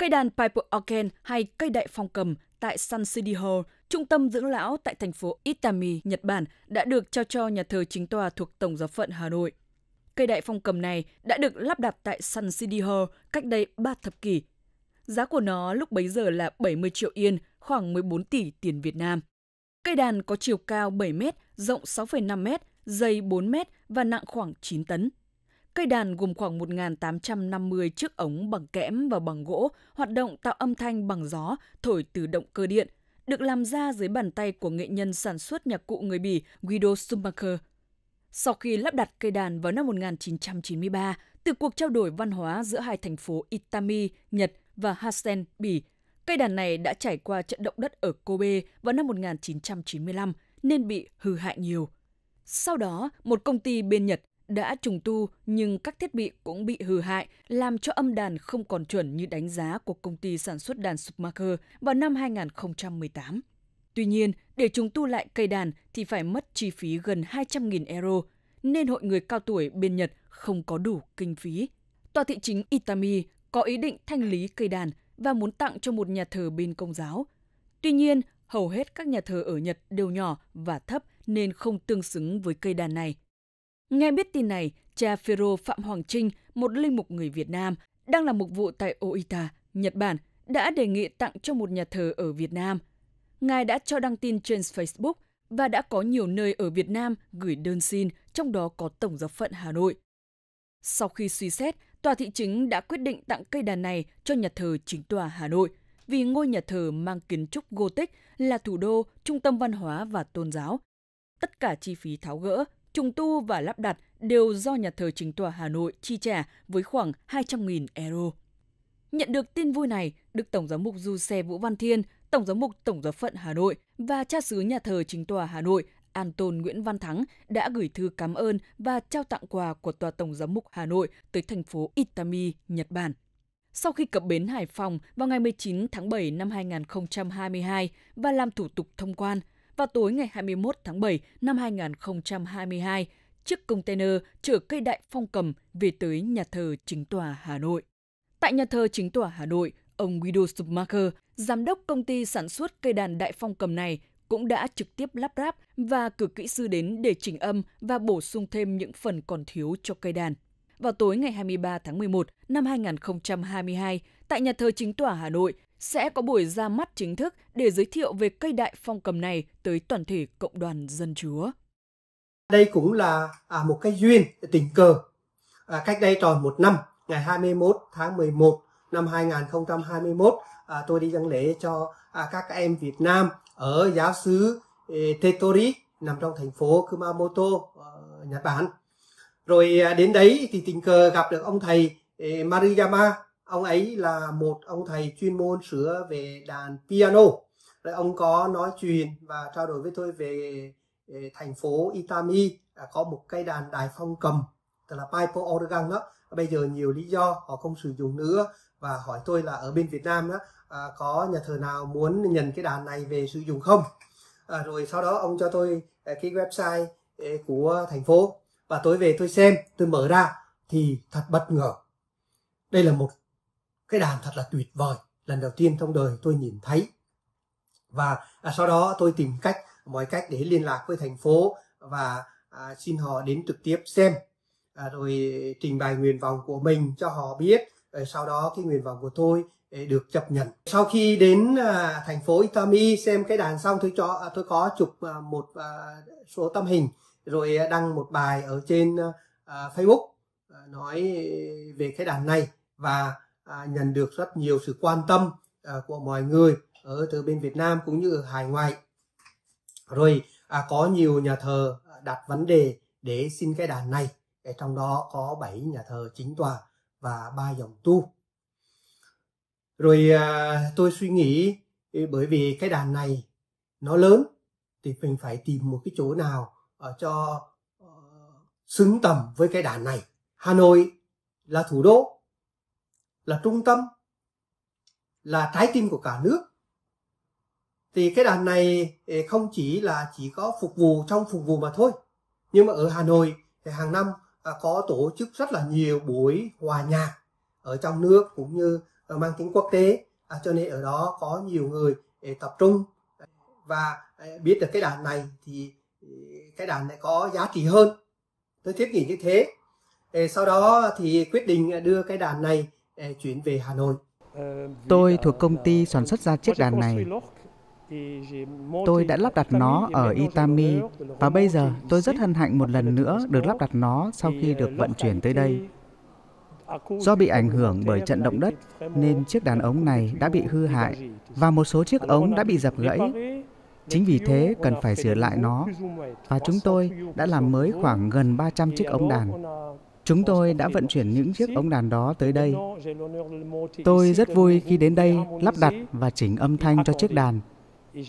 Cây đàn pipe organ hay cây đại phong cầm tại Sun City Hall, trung tâm dưỡng lão tại thành phố Itami, Nhật Bản, đã được trao cho nhà thờ chính tòa thuộc Tổng giáo phận Hà Nội. Cây đại phong cầm này đã được lắp đặt tại Sun City Hall cách đây 3 thập kỷ. Giá của nó lúc bấy giờ là 70 triệu yên, khoảng 14 tỷ tiền Việt Nam. Cây đàn có chiều cao 7 m, rộng 6,5 m, dày 4 m và nặng khoảng 9 tấn cây đàn gồm khoảng 1.850 chiếc ống bằng kẽm và bằng gỗ hoạt động tạo âm thanh bằng gió thổi từ động cơ điện, được làm ra dưới bàn tay của nghệ nhân sản xuất nhạc cụ người Bỉ Guido Schumacher. Sau khi lắp đặt cây đàn vào năm 1993, từ cuộc trao đổi văn hóa giữa hai thành phố Itami, Nhật và Hasen, Bỉ, cây đàn này đã trải qua trận động đất ở Kobe vào năm 1995 nên bị hư hại nhiều. Sau đó, một công ty bên Nhật đã trùng tu nhưng các thiết bị cũng bị hư hại, làm cho âm đàn không còn chuẩn như đánh giá của công ty sản xuất đàn Schumacher vào năm 2018. Tuy nhiên, để trùng tu lại cây đàn thì phải mất chi phí gần 200.000 euro, nên hội người cao tuổi bên Nhật không có đủ kinh phí. Tòa thị chính Itami có ý định thanh lý cây đàn và muốn tặng cho một nhà thờ bên công giáo. Tuy nhiên, hầu hết các nhà thờ ở Nhật đều nhỏ và thấp nên không tương xứng với cây đàn này. Nghe biết tin này, cha Phêrô Phạm Hoàng Trinh, một linh mục người Việt Nam, đang làm mục vụ tại Oita, Nhật Bản, đã đề nghị tặng cho một nhà thờ ở Việt Nam. Ngài đã cho đăng tin trên Facebook và đã có nhiều nơi ở Việt Nam gửi đơn xin, trong đó có Tổng giáo phận Hà Nội. Sau khi suy xét, tòa thị chính đã quyết định tặng cây đàn này cho nhà thờ chính tòa Hà Nội vì ngôi nhà thờ mang kiến trúc Gothic là thủ đô, trung tâm văn hóa và tôn giáo. Tất cả chi phí tháo gỡ Trùng tu và lắp đặt đều do nhà thờ chính tòa Hà Nội chi trả với khoảng 200.000 euro. Nhận được tin vui này, Đức Tổng giám mục Du Xe Vũ Văn Thiên, Tổng giám mục Tổng giáo phận Hà Nội và cha xứ nhà thờ chính tòa Hà Nội An tôn Nguyễn Văn Thắng đã gửi thư cảm ơn và trao tặng quà của Tòa Tổng giám mục Hà Nội tới thành phố Itami, Nhật Bản. Sau khi cập bến Hải Phòng vào ngày 19 tháng 7 năm 2022 và làm thủ tục thông quan, vào tối ngày 21 tháng 7 năm 2022, chiếc container chở cây đại phong cầm về tới nhà thờ chính tòa Hà Nội. Tại nhà thờ chính tòa Hà Nội, ông Guido Schumacher, giám đốc công ty sản xuất cây đàn đại phong cầm này, cũng đã trực tiếp lắp ráp và cử kỹ sư đến để chỉnh âm và bổ sung thêm những phần còn thiếu cho cây đàn vào tối ngày 23 tháng 11 năm 2022 tại nhà thờ chính tòa Hà Nội sẽ có buổi ra mắt chính thức để giới thiệu về cây đại phong cầm này tới toàn thể cộng đoàn dân chúa. Đây cũng là à, một cái duyên tình cờ. À, cách đây tròn một năm, ngày 21 tháng 11 năm 2021, à, tôi đi dân lễ cho à, các em Việt Nam ở giáo sứ Tetori nằm trong thành phố Kumamoto, ờ, Nhật Bản rồi à, đến đấy thì tình cờ gặp được ông thầy Mariyama ông ấy là một ông thầy chuyên môn sửa về đàn piano rồi ông có nói chuyện và trao đổi với tôi về thành phố Itami à, có một cây đàn đài phong cầm tức là pipe organ đó bây giờ nhiều lý do họ không sử dụng nữa và hỏi tôi là ở bên Việt Nam đó à, có nhà thờ nào muốn nhận cái đàn này về sử dụng không rồi sau đó ông cho tôi cái website của thành phố và tôi về tôi xem tôi mở ra thì thật bất ngờ đây là một cái đàn thật là tuyệt vời lần đầu tiên trong đời tôi nhìn thấy và à, sau đó tôi tìm cách mọi cách để liên lạc với thành phố và à, xin họ đến trực tiếp xem à, rồi trình bày nguyện vọng của mình cho họ biết rồi sau đó cái nguyện vọng của tôi à, được chấp nhận sau khi đến à, thành phố Itami xem cái đàn xong tôi cho à, tôi có chụp à, một à, số tâm hình rồi à, đăng một bài ở trên ờ, à, Facebook à, nói về cái đàn này và nhận được rất nhiều sự quan tâm của mọi người ở từ bên Việt Nam cũng như ở hải ngoại rồi có nhiều nhà thờ đặt vấn đề để xin cái đàn này trong đó có 7 nhà thờ chính tòa và ba dòng tu rồi tôi suy nghĩ bởi vì cái đàn này nó lớn thì mình phải tìm một cái chỗ nào ở ờ, cho ờ, xứng tầm với cái đàn này. Hà Nội là thủ đô, là trung tâm, là trái tim của cả nước. Thì cái đàn này ờ, không chỉ là chỉ có phục vụ trong phục vụ mà thôi. Nhưng mà ở Hà Nội thì hàng năm có tổ chức rất là nhiều buổi hòa nhạc ở trong nước cũng như mang tính quốc tế. À, cho nên ở đó có nhiều người tập trung và biết được cái đàn này thì cái đàn lại có giá trị hơn tôi thiết nghĩ như thế sau đó thì quyết định đưa cái đàn này chuyển về Hà Nội tôi thuộc công ty sản xuất ra chiếc đàn này Tôi đã lắp đặt nó ở Itami và bây giờ tôi rất hân hạnh một lần nữa được lắp đặt nó sau khi được vận chuyển tới đây. Do bị ảnh hưởng bởi trận động đất nên chiếc đàn ống này đã bị hư hại và một số chiếc ống đã bị dập gãy Chính vì thế cần phải sửa lại nó và chúng tôi đã làm mới khoảng gần 300 chiếc ống đàn. Chúng tôi đã vận chuyển những chiếc ống đàn đó tới đây. Tôi rất vui khi đến đây lắp đặt và chỉnh âm thanh cho chiếc đàn.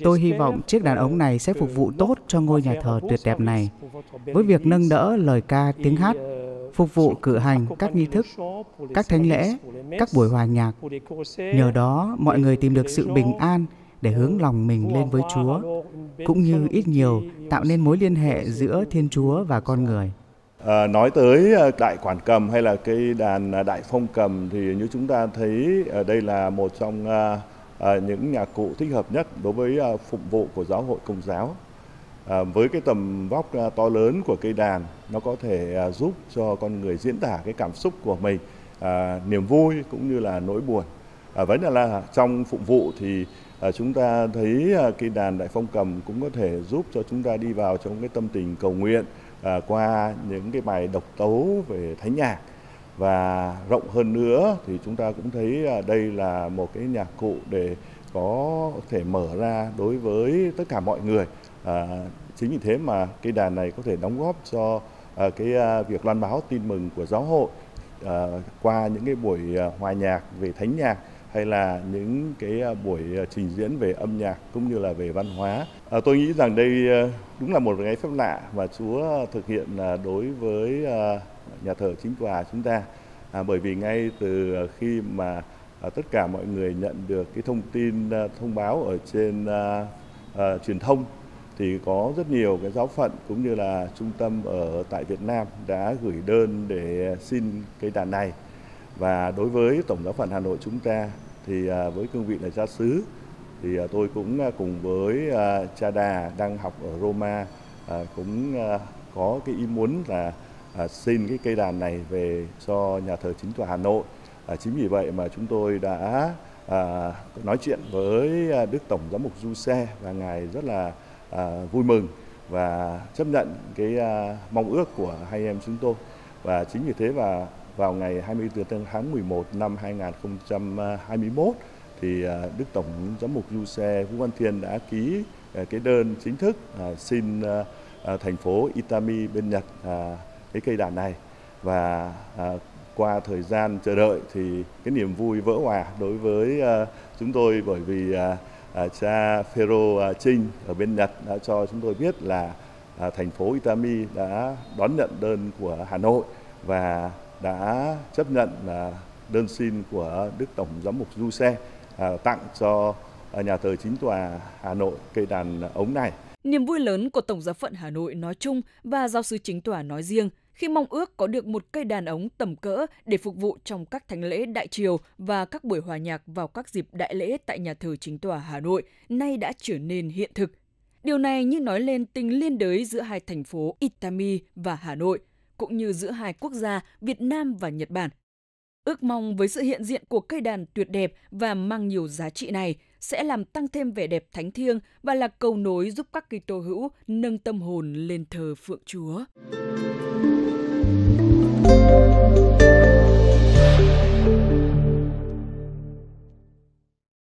Tôi hy vọng chiếc đàn ống này sẽ phục vụ tốt cho ngôi nhà thờ tuyệt đẹp này với việc nâng đỡ lời ca tiếng hát phục vụ cử hành các nghi thức, các thánh lễ, các buổi hòa nhạc. Nhờ đó, mọi người tìm được sự bình an để hướng lòng mình lên với Chúa, cũng như ít nhiều tạo nên mối liên hệ giữa Thiên Chúa và con người. À, nói tới à, đại quản cầm hay là cái đàn à, đại phong cầm thì như chúng ta thấy à, đây là một trong những nhạc cụ thích hợp nhất đối với à, phục vụ của giáo hội công giáo. À, với cái tầm vóc to lớn của cây đàn, nó có thể giúp cho con người diễn tả cái cảm xúc của mình, à, niềm vui cũng như là nỗi buồn. À, vấn đề là trong phục vụ thì Ờ, chúng ta thấy à, cái đàn đại phong cầm cũng có thể giúp cho chúng ta đi vào trong cái tâm tình cầu nguyện ờ, qua những cái bài độc tấu về thánh nhạc và rộng hơn nữa thì chúng ta cũng thấy đây là một cái nhạc cụ để có thể mở ra đối với tất cả mọi người chính vì thế mà cái đàn này có thể đóng góp cho cái việc loan báo tin mừng của giáo hội qua những cái buổi hòa nhạc về thánh nhạc hay là những cái à, buổi à, trình diễn về âm nhạc cũng như là về văn hóa. À, tôi nghĩ rằng đây à, đúng là một cái phép lạ mà Chúa thực hiện đối với nhà thờ chính tòa chúng ta. À, bởi vì ngay từ khi mà tất cả mọi người nhận được cái thông tin thông báo ở trên à, à, truyền thông thì có rất nhiều cái giáo phận cũng như là trung tâm ở tại Việt Nam đã gửi đơn để xin cái đàn này và đối với Tổng giáo phận Hà Nội chúng ta thì à, với cương vị là gia sứ thì à, tôi cũng à, cùng với cha Đà đang học ở Roma cũng có cái ý muốn là xin cái cây đàn này về cho nhà thờ chính tòa Hà Nội. Chính vì vậy mà chúng tôi đã nói chuyện với Đức Tổng Giám mục Du Xe và ngài rất là vui mừng và chấp nhận cái mong ước của hai em chúng tôi và chính vì thế mà vào ngày 24 tháng 11 năm 2021 à, thì à, Đức Tổng Giám mục Du Xe Vũ Văn Thiên đã ký à, cái đơn chính thức xin thành phố Itami bên Nhật cái cây đàn này và qua thời gian chờ đợi thì cái niềm vui vỡ hòa đối với chúng tôi bởi vì cha Phêrô Trinh ở bên Nhật đã cho chúng tôi biết là thành phố Itami đã đón nhận đơn của Hà Nội và đã chấp nhận à, đơn xin của Đức Tổng Giám mục Du Xe à, tặng cho nhà thờ chính tòa Hà Nội cây đàn ống này. Niềm vui lớn của Tổng giáo phận Hà Nội nói chung và giáo sư chính tòa nói riêng khi mong ước có được một cây đàn ống tầm cỡ để phục vụ trong các thánh lễ đại triều và các buổi hòa nhạc vào các dịp đại lễ tại nhà thờ chính tòa Hà Nội nay đã trở nên hiện thực. Điều này như nói lên tình liên đới giữa hai thành phố Itami và Hà Nội – cũng như giữa hai quốc gia Việt Nam và Nhật Bản. Ước mong với sự hiện diện của cây đàn tuyệt đẹp và mang nhiều giá trị này sẽ làm tăng thêm vẻ đẹp thánh thiêng và là cầu nối giúp các Kitô hữu nâng tâm hồn lên thờ Phượng Chúa.